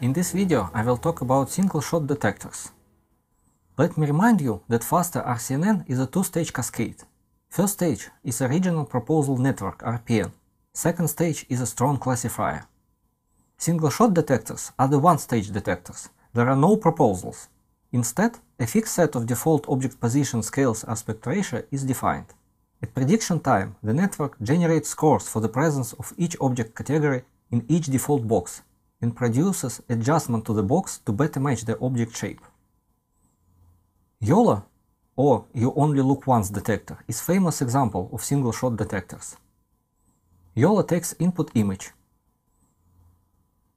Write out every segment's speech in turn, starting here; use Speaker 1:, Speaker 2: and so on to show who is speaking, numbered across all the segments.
Speaker 1: In this video I will talk about single-shot detectors. Let me remind you that FASTER RCNN is a two-stage cascade. First stage is a regional proposal network RPN, second stage is a strong classifier. Single-shot detectors are the one-stage detectors, there are no proposals. Instead, a fixed set of default object position scales aspect ratio is defined. At prediction time, the network generates scores for the presence of each object category in each default box and produces adjustment to the box to better match the object shape. YOLO or You Only Look Once detector is famous example of single-shot detectors. YOLO takes input image.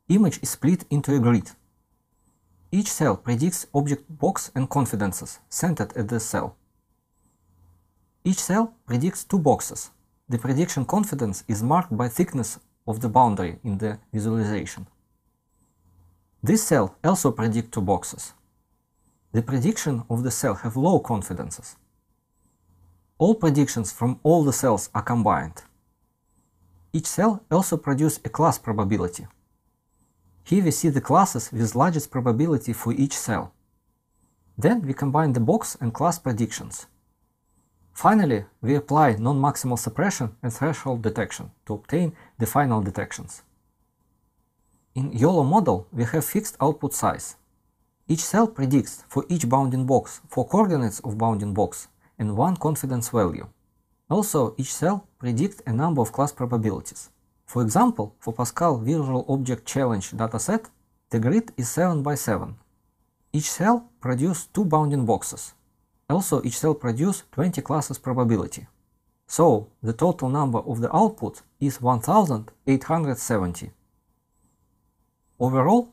Speaker 1: Image is split into a grid. Each cell predicts object box and confidences centered at the cell. Each cell predicts two boxes. The prediction confidence is marked by thickness of the boundary in the visualization. This cell also predict two boxes. The prediction of the cell have low confidences. All predictions from all the cells are combined. Each cell also produce a class probability. Here we see the classes with largest probability for each cell. Then we combine the box and class predictions. Finally, we apply non-maximal suppression and threshold detection to obtain the final detections. In YOLO model, we have fixed output size. Each cell predicts for each bounding box four coordinates of bounding box and one confidence value. Also, each cell predicts a number of class probabilities. For example, for Pascal Visual Object Challenge dataset, the grid is 7 by 7. Each cell produces two bounding boxes. Also, each cell produces 20 classes probability. So, the total number of the output is 1870. Overall,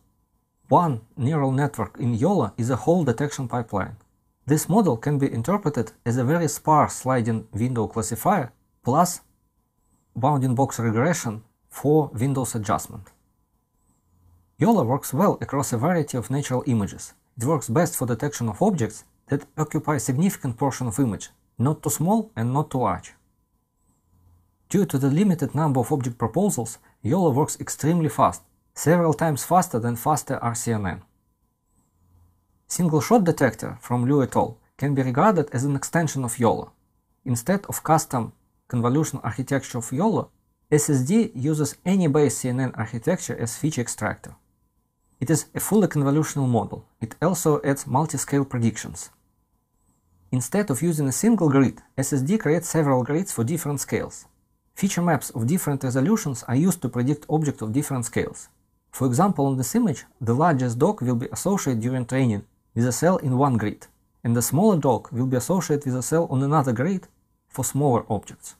Speaker 1: one neural network in YOLA is a whole detection pipeline. This model can be interpreted as a very sparse sliding window classifier plus bounding box regression for Windows adjustment. YOLA works well across a variety of natural images. It works best for detection of objects that occupy a significant portion of image, not too small and not too large. Due to the limited number of object proposals, YOLA works extremely fast several times faster than faster RCNN. Single-shot detector from Liu et al. can be regarded as an extension of YOLO. Instead of custom convolutional architecture of YOLO, SSD uses any base CNN architecture as feature extractor. It is a fully convolutional model. It also adds multi-scale predictions. Instead of using a single grid, SSD creates several grids for different scales. Feature maps of different resolutions are used to predict objects of different scales. For example, on this image, the largest dog will be associated during training with a cell in one grid, and the smaller dog will be associated with a cell on another grid for smaller objects.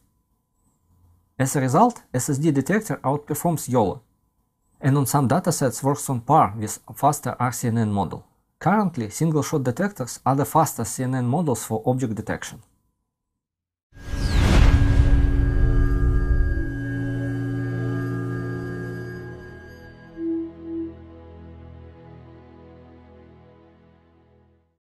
Speaker 1: As a result, SSD detector outperforms YOLO, and on some datasets works on par with faster RCNN model. Currently, single-shot detectors are the fastest CNN models for object detection.